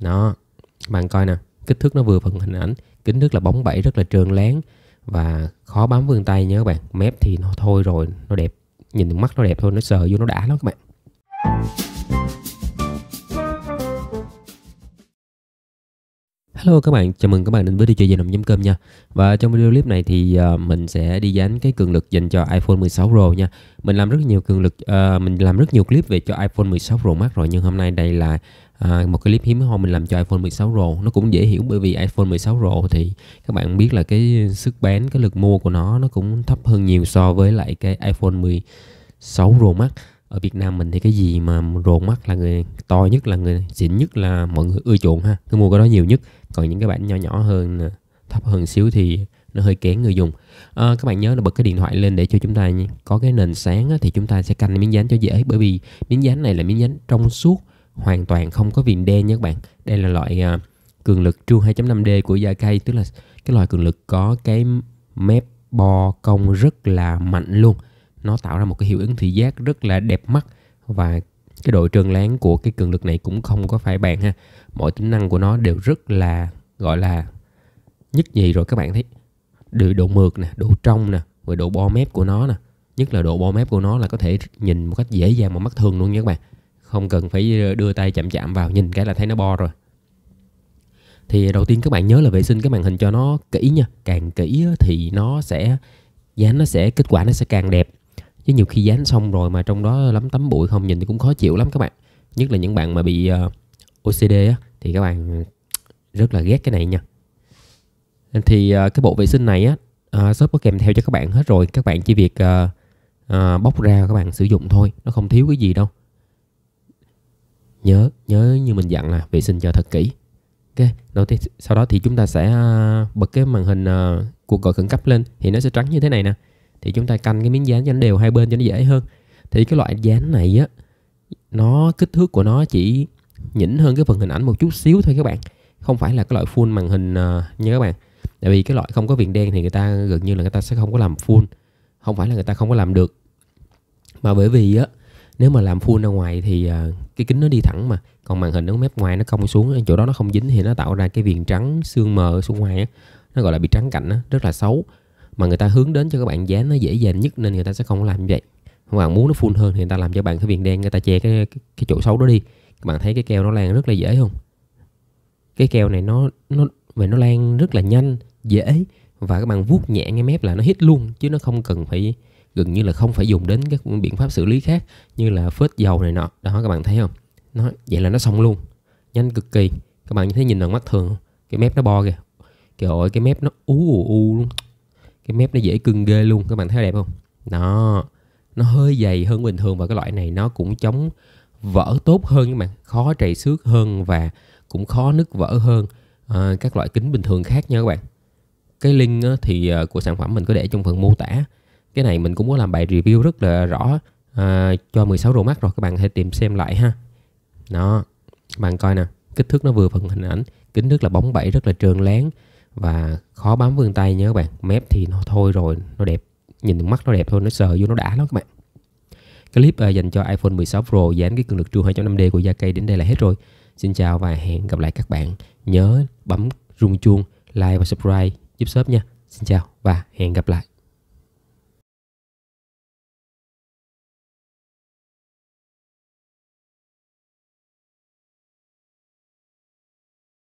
đó bạn coi nè kích thước nó vừa phần hình ảnh kính nước là bóng bẩy rất là trơn láng và khó bám vươn tay nhớ bạn mép thì nó thôi rồi nó đẹp nhìn mắt nó đẹp thôi nó sờ vô nó đã lắm các bạn Hello các bạn, chào mừng các bạn đến với đi DJ Dành cơm nha Và trong video clip này thì uh, mình sẽ đi dán cái cường lực dành cho iPhone 16 Pro nha Mình làm rất nhiều cường lực, uh, mình làm rất nhiều clip về cho iPhone 16 Pro Max rồi Nhưng hôm nay đây là à, một cái clip hiếm hoi mình làm cho iPhone 16 Pro nó cũng dễ hiểu bởi vì iPhone 16 Pro thì các bạn biết là cái sức bán cái lực mua của nó nó cũng thấp hơn nhiều so với lại cái iPhone 16 Pro Max ở Việt Nam mình thì cái gì mà rồ mắt là người to nhất là người xịn nhất là mọi người ưa chuộng ha cứ mua cái đó nhiều nhất còn những cái bản nhỏ nhỏ hơn à, thấp hơn xíu thì nó hơi kén người dùng à, các bạn nhớ là bật cái điện thoại lên để cho chúng ta có cái nền sáng á, thì chúng ta sẽ canh miếng dán cho dễ bởi vì miếng dán này là miếng dán trong suốt hoàn toàn không có viền đen nhé các bạn đây là loại uh, cường lực True 2.5D của Yakai tức là cái loại cường lực có cái mép bo cong rất là mạnh luôn nó tạo ra một cái hiệu ứng thị giác rất là đẹp mắt và cái độ trơn láng của cái cường lực này cũng không có phải bàn ha mọi tính năng của nó đều rất là gọi là nhất nhì rồi các bạn thấy được độ mượt nè độ trong nè rồi độ bo mép của nó nè nhất là độ bo mép của nó là có thể nhìn một cách dễ dàng mà mắt thường luôn nha các bạn không cần phải ờ, đưa tay chạm chạm vào nhìn cái là thấy nó bo rồi thì đầu tiên các bạn nhớ là vệ sinh cái màn hình cho nó kỹ nha càng kỹ thì nó sẽ dán nó sẽ kết quả nó sẽ càng đẹp chứ nhiều khi dán xong rồi mà trong đó lắm tấm bụi không nhìn thì cũng khó chịu lắm các bạn nhất là những bạn mà bị ờ, OCD á thì các bạn ờ, rất là ghét cái này nha thì cái bộ vệ sinh này á shop có kèm theo cho các bạn hết rồi các bạn chỉ việc bóc ra các bạn sử dụng thôi nó không thiếu cái gì đâu nhớ nhớ như mình dặn là vệ sinh cho thật kỹ ok đầu tiên sau đó thì chúng ta sẽ à, bật cái màn hình à, cuộc gọi khẩn cấp lên thì nó sẽ trắng như thế này nè thì chúng ta canh cái miếng dán cho nó đều hai bên cho nó dễ hơn thì cái loại dán này á nó kích thước của nó chỉ nhỉnh hơn cái phần hình ảnh một chút xíu thôi các bạn không phải là cái loại full màn hình à, như các bạn tại vì cái loại không có viền đen thì người ta gần như là người ta sẽ không có làm full không phải là người ta không có làm được mà bởi vì á nếu mà làm full ra ngoài thì ờ, cái kính nó đi thẳng mà còn màn hình nó mép ngoài nó cong xuống chỗ đó nó không dính thì nó tạo ra cái viền trắng xương mờ xuống ngoài nó gọi là bị trắng cảnh rất là xấu mà người ta hướng đến cho các bạn dán nó dễ dàng nhất nên người ta sẽ không làm như vậy các bạn muốn nó full hơn thì người ta làm cho bạn cái viền đen người ta che cái, cái cái chỗ xấu đó đi các bạn thấy cái keo nó lan rất là dễ không cái keo này nó nó về nó lan rất là nhanh dễ và các bạn vuốt nhẹ ngay mép là nó hít luôn chứ nó không cần phải gần như là không phải dùng đến các biện pháp xử lý khác như là phết dầu này nọ đó các bạn thấy không nó vậy là nó xong luôn nhanh cực kỳ các bạn thấy nhìn bằng mắt thường không? cái mép nó bo kìa kìa ôi cái mép nó ú ù u luôn cái mép nó dễ cưng ghê luôn các bạn thấy đẹp không nó nó hơi dày hơn bình thường và cái loại này nó cũng chống vỡ tốt hơn các bạn khó trầy xước hơn và cũng khó nứt vỡ hơn à, các loại kính bình thường khác nha các bạn cái link thì ờ, của sản phẩm mình có để trong phần mô tả cái này mình cũng có làm bài review rất là rõ à, cho 16 Pro Max rồi các bạn hãy tìm xem lại ha nó bạn coi nè kích thước nó vừa phần hình ảnh kính nước là bóng bẩy rất là trơn láng và khó bám vươn tay nhớ bạn mép thì nó thôi rồi nó đẹp nhìn mắt nó đẹp thôi nó sờ vô nó đã lắm các bạn clip à, dành cho iPhone 16 Pro dán cái cường lực True 2.5D của Gia Cây đến đây là hết rồi xin chào và hẹn gặp lại các bạn nhớ bấm rung chuông like và subscribe giúp shop nha xin chào và hẹn gặp lại